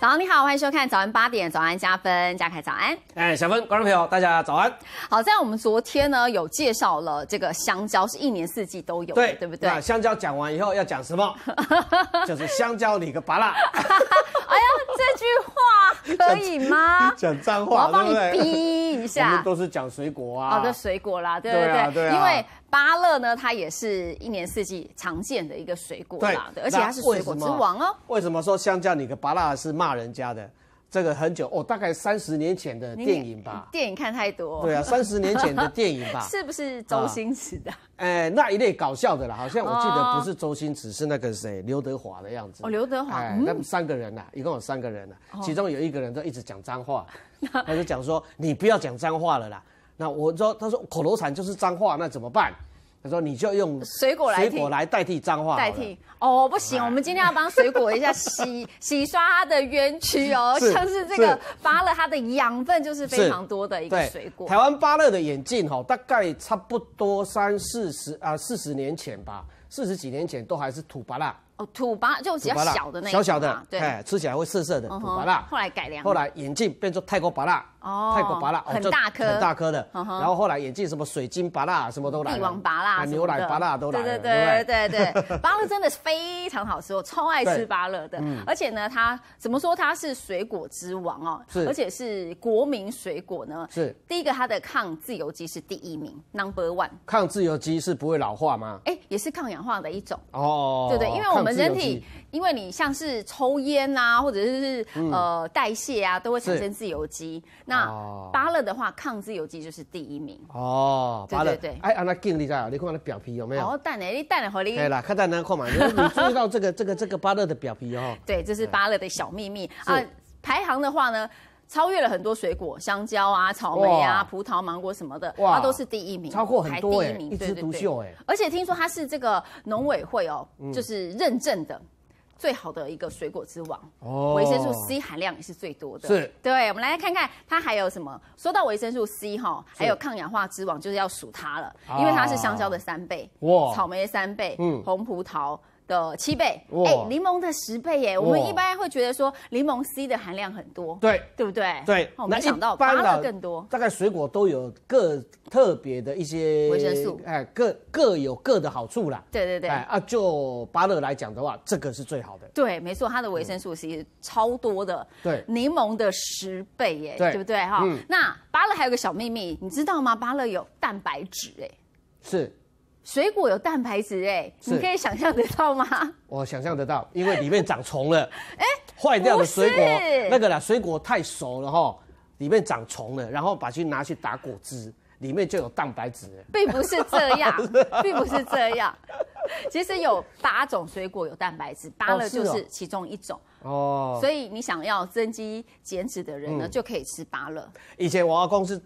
早上你好，欢迎收看早安八点，早安加分，嘉凯早安。哎，小芬，观众朋友，大家早安。好，在我们昨天呢，有介绍了这个香蕉是一年四季都有，对对不对？香蕉讲完以后要讲什么？就是香蕉你个巴拉。哎呀，这句话可以吗？讲脏话，我帮你逼一下。我们都是讲水果啊。好的，水果啦，对不对？对啊，因为。芭乐呢，它也是一年四季常见的一个水果啦，而且它是水果之王哦。为什么说香蕉？你个芭乐是骂人家的，这个很久哦，大概三十年前的电影吧。电影看太多，对啊，三十年前的电影吧。是不是周星驰的？哎，那一类搞笑的啦，好像我记得不是周星驰，是那个谁，刘德华的样子。哦，刘德华。哎，那三个人呐，一共有三个人呐，其中有一个人都一直讲脏话，他就讲说：“你不要讲脏话了啦。”那我说，他说口头禅就是脏话，那怎么办？他说你就用水果来水果来代替脏话，代替哦，不行，我们今天要帮水果一下 洗洗刷它的冤屈哦，像是这个芭乐，它的养分就是非常多的一个水果。台湾芭乐的眼镜哈，大概差不多三四十啊四十年前吧，四十几年前都还是土芭辣哦，土拔就比较小的那小小的，对，吃起来会涩涩的土拔辣。后来改良，后来眼镜变做泰国芭辣。哦，泰国芭乐很大颗，很大颗的。然后后来也进什么水晶芭乐，什么都来。帝王芭乐、牛奶芭乐都来对对对对对 芭乐真的是非常好吃，我超爱吃芭乐的。而且呢，它怎么说？它是水果之王哦，而且是国民水果呢。是第一个，它的抗自由基是第一名，Number One。抗自由基是不会老化吗？哎，也是抗氧化的一种哦，对对？因为我们人体，因为你像是抽烟啊，或者是呃代谢啊，都会产生自由基。那巴勒的话，抗自由基就是第一名哦。对对对，哎，娜它你一下，你看的表皮有没有？哦，蛋你蛋奶好你。哎啦，看蛋奶看嘛，你注意到这个这个这个巴勒的表皮哦？对，这是巴勒的小秘密啊。排行的话呢，超越了很多水果，香蕉啊、草莓啊、葡萄、芒果什么的，它都是第一名，超过很多，第一名，一枝独秀哎。而且听说它是这个农委会哦，就是认证的。最好的一个水果之王，维生素 C 含量也是最多的。是，对，我们来看看它还有什么。说到维生素 C 哈，还有抗氧化之王就是要数它了，因为它是香蕉的三倍，哇，草莓的三倍，嗯，红葡萄。的七倍，哎，柠檬的十倍耶！我们一般会觉得说，柠檬 C 的含量很多，对对不对？对，我想到芭乐更多。大概水果都有各特别的一些维生素，哎，各各有各的好处啦。对对对，哎啊，就芭乐来讲的话，这个是最好的。对，没错，它的维生素 C 超多的。对，柠檬的十倍耶，对不对哈？那芭乐还有个小秘密，你知道吗？芭乐有蛋白质，哎，是。水果有蛋白质哎，你可以想象得到吗？我想象得到，因为里面长虫了。哎，坏掉的水果那个啦，水果太熟了哈，里面长虫了，然后把去拿去打果汁，里面就有蛋白质。并不是这样，并不是这样。其实有八种水果有蛋白质，芭乐就是其中一种哦。所以你想要增肌减脂的人呢，就可以吃芭乐。以前我阿公是。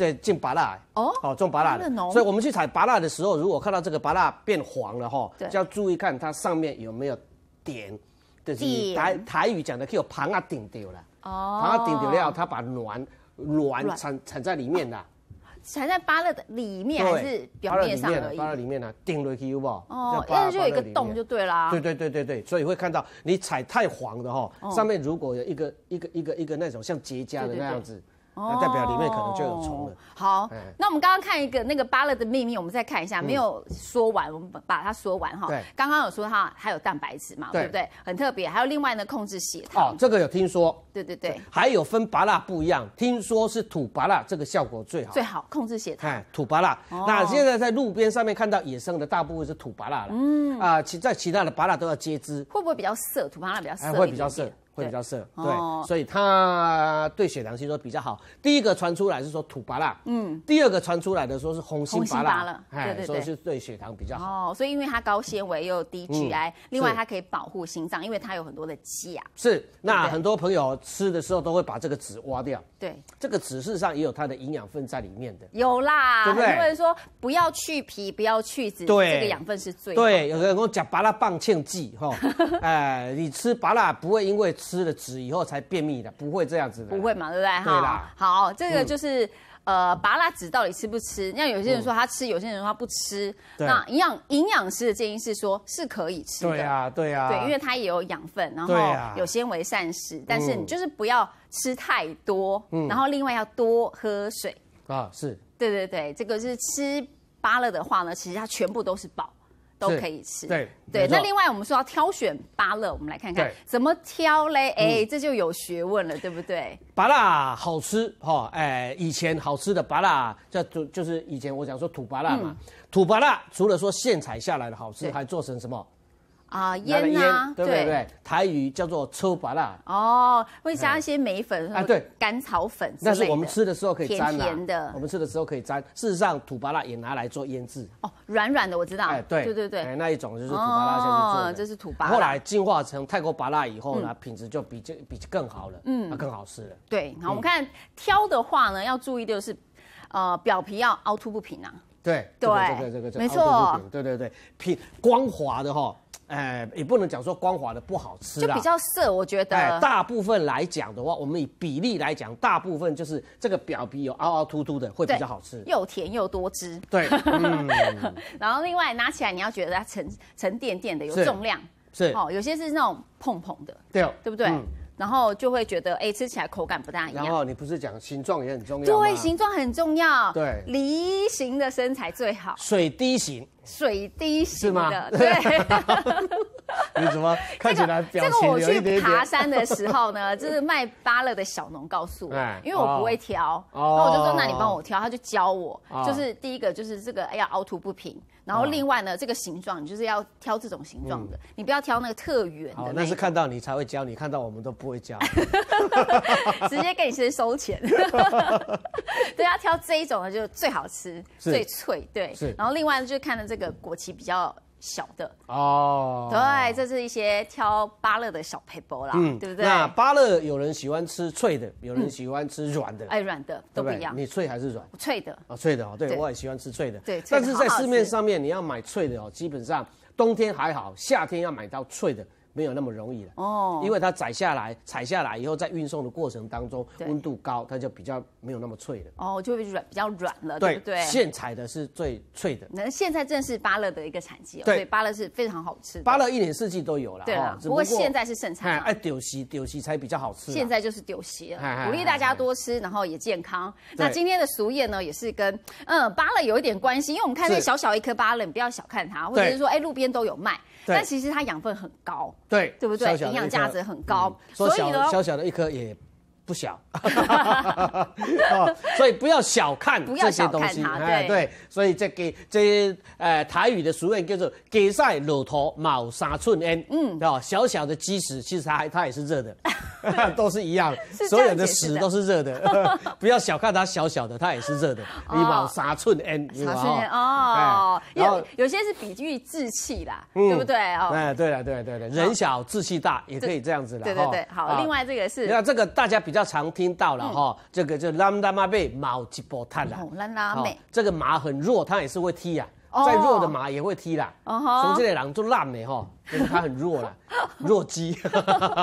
在进芭蜡哦，好种芭的，所以我们去采芭蜡的时候，如果看到这个芭蜡变黄了哈，就要注意看它上面有没有点，就是台台语讲的，可以有盘啊顶掉了。哦，盘啊顶掉了，它把卵卵产产在里面的，产在芭乐的里面还是表面上面的，芭乐里面呢，顶了可有不？哦，那就有一个洞就对了。对对对对对，所以会看到你踩太黄的哈，上面如果有一个一个一个一个那种像结痂的那样子。那代表里面可能就有虫了。好，那我们刚刚看一个那个芭乐的秘密，我们再看一下，没有说完，我们把它说完哈。对。刚刚有说它还有蛋白质嘛？对不对？很特别。还有另外呢，控制血糖。哦，这个有听说。对对对。还有分芭乐不一样，听说是土芭乐，这个效果最好。最好控制血糖。土芭乐，那现在在路边上面看到野生的，大部分是土芭乐了。嗯。啊，其在其他的芭乐都要接枝，会不会比较涩？土芭乐比较涩。会比较涩。会比较涩，对，所以它对血糖吸收比较好。第一个传出来是说土拔辣，嗯，第二个传出来的说是红心拔辣，哎，说是对血糖比较好。哦，所以因为它高纤维又低 GI，另外它可以保护心脏，因为它有很多的钾。是，那很多朋友吃的时候都会把这个籽挖掉。对，这个籽事实上也有它的营养分在里面的。有啦，很多人说不要去皮，不要去籽，这个养分是最。对，有人跟我讲拔辣棒庆剂哈，哎，你吃拔辣不会因为。吃了纸以后才便秘的，不会这样子的。不会嘛，对不对？哈。好，这个就是呃，拔拉籽到底吃不吃？那有些人说他吃，有些人说他不吃。那营养营养师的建议是说是可以吃的。对啊，对啊。对，因为它也有养分，然后有纤维膳食，但是你就是不要吃太多。嗯。然后另外要多喝水。啊，是。对对对，这个是吃芭拉的话呢，其实它全部都是宝。都可以吃，对对。那另外我们说要挑选芭乐，我们来看看怎么挑嘞？哎，这就有学问了，对不对？芭乐好吃哈，哎，以前好吃的芭勒叫就就是以前我讲说土芭乐嘛。土芭乐除了说现采下来的好吃，还做成什么？啊，腌啊，对不对？台语叫做抽巴辣。哦，会加一些梅粉啊，对，甘草粉。那是我们吃的时候可以沾。甜的，我们吃的时候可以沾。事实上，土巴辣也拿来做腌制。哦，软软的，我知道。哎，对对对对。哎，那一种就是土巴辣先去做。这是土巴。后来进化成泰国巴辣以后呢，品质就比这比更好了。嗯，那更好吃了。对，好，我们看挑的话呢，要注意的就是，呃，表皮要凹凸不平啊。对对个这个，没错。对对对，平光滑的哈。哎，也不能讲说光滑的不好吃，就比较涩，我觉得。哎，大部分来讲的话，我们以比例来讲，大部分就是这个表皮有凹凹凸凸的会比较好吃。又甜又多汁。对。然后另外拿起来你要觉得它沉沉甸甸的有重量。是。哦，有些是那种碰碰的。对。对不对？嗯。然后就会觉得哎，吃起来口感不大一样。然后你不是讲形状也很重要对，形状很重要。对。梨形的身材最好。水滴形。水滴型的，对。你什么？起来表情。这个我去爬山的时候呢，就是卖芭乐的小农告诉我，因为我不会挑，然后我就说那你帮我挑，他就教我，就是第一个就是这个，哎呀凹凸不平，然后另外呢这个形状你就是要挑这种形状的，你不要挑那个特圆的。那是看到你才会教，你看到我们都不会教。直接给你先收钱。对，要挑这一种呢就最好吃，最脆，对。是。然后另外就看的。这个国旗比较小的哦，对，这是一些挑芭乐的小 p 包 p 啦，对不对？那芭乐有人喜欢吃脆的，有人喜欢吃软的，哎，软的都不一要，你脆还是软？脆的哦，脆的哦，对，我也喜欢吃脆的，对。但是在市面上面，你要买脆的哦，基本上冬天还好，夏天要买到脆的。没有那么容易了哦，因为它摘下来，采下来以后在运送的过程当中，温度高，它就比较没有那么脆了哦，就会软，比较软了，对不对？现采的是最脆的。那现在正是芭乐的一个产季，对，芭乐是非常好吃。芭乐一年四季都有了，对了，不过现在是盛产。哎，丢席丢席才比较好吃。现在就是丢席了，鼓励大家多吃，然后也健康。那今天的熟宴呢，也是跟嗯芭乐有一点关系，因为我们看那小小一颗芭乐，你不要小看它，或者是说，哎，路边都有卖。但其实它养分很高，对对不对？营养价值很高，所以呢，小小的一颗也。不小，所以不要小看这些东西。哎，对，所以这给这呃台语的俗谚叫做“给晒骆头卯三寸 n”，嗯，啊，小小的鸡屎其实它它也是热的，都是一样，所有的屎都是热的。不要小看它小小的，它也是热的。卯三寸 n，三寸哦，有有些是比喻志气的，对不对？哎，对了，对对对，人小志气大，也可以这样子的。对对对，好。另外这个是，那这个大家比较。要常听到了哈，这个拉姆达马贝毛吉波泰啦，哦，拉美，这个马很弱，他也是会踢啊，再弱的马也会踢啦。哦这雄狼就烂美哈，就是他很弱了，弱鸡。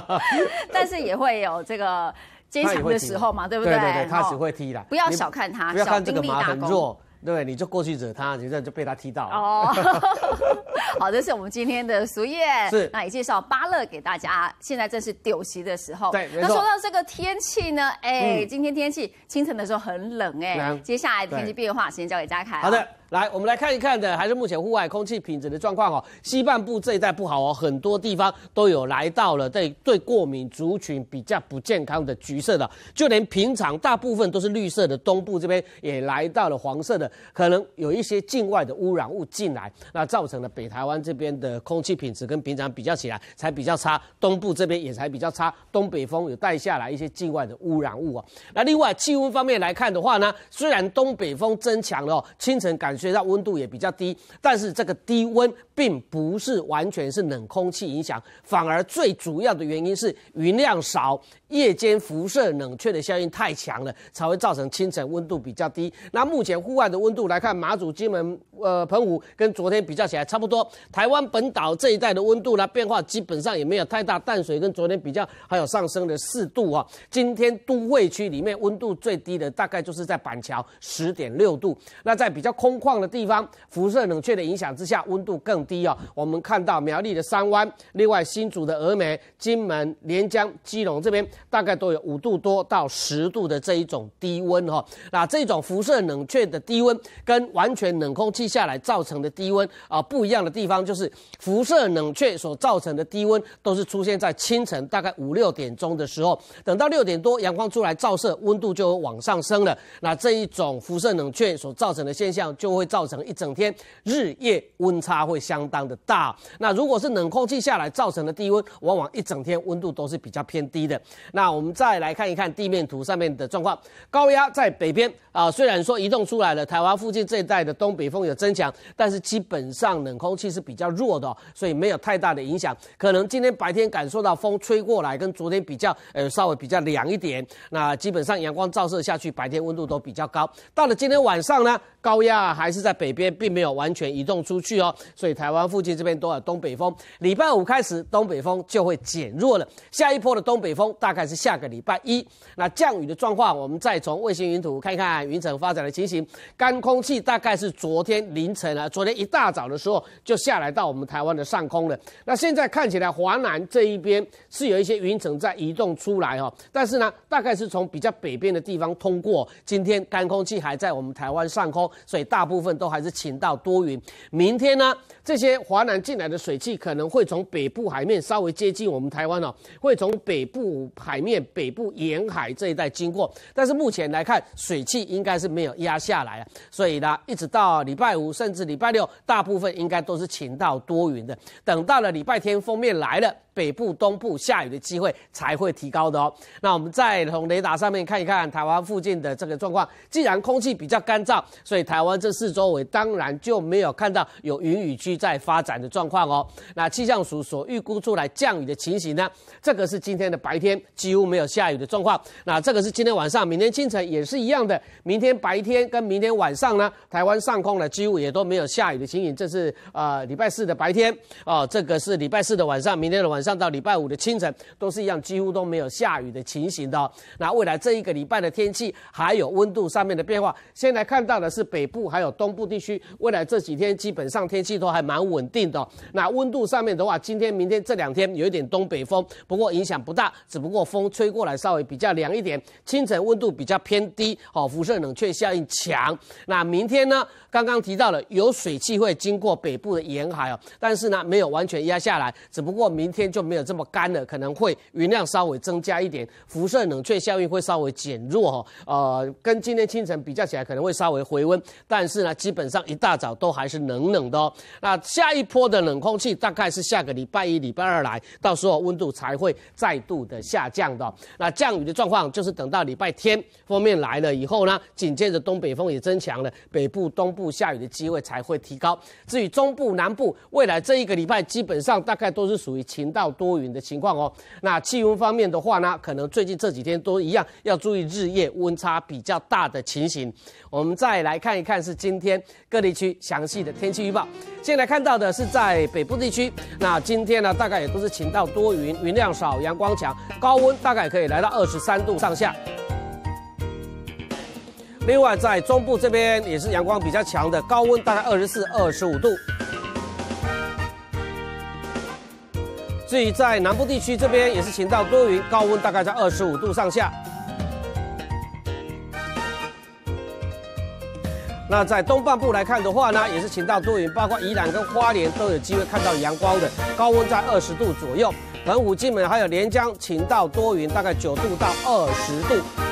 但是也会有这个坚 强的时候嘛，对不对？对对对，他只会踢啦，不要小看他，这个马很弱，对，你就过去惹他，你这样就被他踢到。哦，好，这是我们今天的苏叶，是那也介绍巴乐给大家。现在正是酒席的时候，对。那说到这个天气呢，哎，今天天气清晨的时候很冷，哎，接下来的天气变化，时间交给嘉凯。好的。来，我们来看一看的，还是目前户外空气品质的状况哦。西半部这一带不好哦，很多地方都有来到了对对过敏族群比较不健康的橘色的，就连平常大部分都是绿色的东部这边也来到了黄色的，可能有一些境外的污染物进来，那造成了北台湾这边的空气品质跟平常比较起来才比较差，东部这边也才比较差，东北风有带下来一些境外的污染物哦。那另外气温方面来看的话呢，虽然东北风增强了，清晨感所以它温度也比较低，但是这个低温并不是完全是冷空气影响，反而最主要的原因是云量少，夜间辐射冷却的效应太强了，才会造成清晨温度比较低。那目前户外的温度来看，马祖、金门、呃、澎湖跟昨天比较起来差不多。台湾本岛这一带的温度呢，变化基本上也没有太大。淡水跟昨天比较还有上升了四度啊。今天都会区里面温度最低的大概就是在板桥十点六度，那在比较空。旷的地方，辐射冷却的影响之下，温度更低哦。我们看到苗栗的山湾，另外新竹的峨眉、金门、连江、基隆这边，大概都有五度多到十度的这一种低温哈。那这种辐射冷却的低温，跟完全冷空气下来造成的低温啊不一样的地方，就是辐射冷却所造成的低温，都是出现在清晨大概五六点钟的时候，等到六点多阳光出来照射，温度就往上升了。那这一种辐射冷却所造成的现象就。会造成一整天日夜温差会相当的大。那如果是冷空气下来造成的低温，往往一整天温度都是比较偏低的。那我们再来看一看地面图上面的状况，高压在北边啊，虽然说移动出来了，台湾附近这一带的东北风有增强，但是基本上冷空气是比较弱的所以没有太大的影响。可能今天白天感受到风吹过来，跟昨天比较，呃，稍微比较凉一点。那基本上阳光照射下去，白天温度都比较高。到了今天晚上呢？高压还是在北边，并没有完全移动出去哦，所以台湾附近这边都有东北风。礼拜五开始，东北风就会减弱了。下一波的东北风大概是下个礼拜一。那降雨的状况，我们再从卫星云图看一看云层发展的情形。干空气大概是昨天凌晨啊，昨天一大早的时候就下来到我们台湾的上空了。那现在看起来，华南这一边是有一些云层在移动出来哦，但是呢，大概是从比较北边的地方通过。今天干空气还在我们台湾上空。所以大部分都还是晴到多云。明天呢，这些华南进来的水汽可能会从北部海面稍微接近我们台湾哦，会从北部海面、北部沿海这一带经过。但是目前来看，水汽应该是没有压下来啊，所以呢，一直到礼拜五甚至礼拜六，大部分应该都是晴到多云的。等到了礼拜天，封面来了。北部、东部下雨的机会才会提高的哦。那我们再从雷达上面看一看台湾附近的这个状况。既然空气比较干燥，所以台湾这四周围当然就没有看到有云雨区在发展的状况哦。那气象署所预估出来降雨的情形呢？这个是今天的白天几乎没有下雨的状况。那这个是今天晚上，明天清晨也是一样的。明天白天跟明天晚上呢，台湾上空呢几乎也都没有下雨的情形。这是呃礼拜四的白天哦，这个是礼拜四的晚上，明天的晚。上到礼拜五的清晨都是一样，几乎都没有下雨的情形的。那未来这一个礼拜的天气还有温度上面的变化，先来看到的是北部还有东部地区，未来这几天基本上天气都还蛮稳定的。那温度上面的话，今天、明天这两天有一点东北风，不过影响不大，只不过风吹过来稍微比较凉一点，清晨温度比较偏低哦，辐射冷却效应强。那明天呢？刚刚提到了有水汽会经过北部的沿海哦，但是呢没有完全压下来，只不过明天。就没有这么干了，可能会云量稍微增加一点，辐射冷却效应会稍微减弱哈。呃，跟今天清晨比较起来，可能会稍微回温，但是呢，基本上一大早都还是冷冷的。那下一波的冷空气大概是下个礼拜一、礼拜二来，到时候温度才会再度的下降的。那降雨的状况就是等到礼拜天风面来了以后呢，紧接着东北风也增强了，北部、东部下雨的机会才会提高。至于中部、南部，未来这一个礼拜基本上大概都是属于晴到。多云的情况哦。那气温方面的话呢，可能最近这几天都一样，要注意日夜温差比较大的情形。我们再来看一看，是今天各地区详细的天气预报。现在看到的是在北部地区，那今天呢，大概也都是晴到多云，云量少，阳光强，高温大概可以来到二十三度上下。另外在中部这边也是阳光比较强的，高温大概二十四、二十五度。至于在南部地区这边，也是晴到多云，高温大概在二十五度上下。那在东半部来看的话呢，也是晴到多云，包括宜兰跟花莲都有机会看到阳光的，高温在二十度左右。澎湖、金门还有连江晴到多云，大概九度到二十度。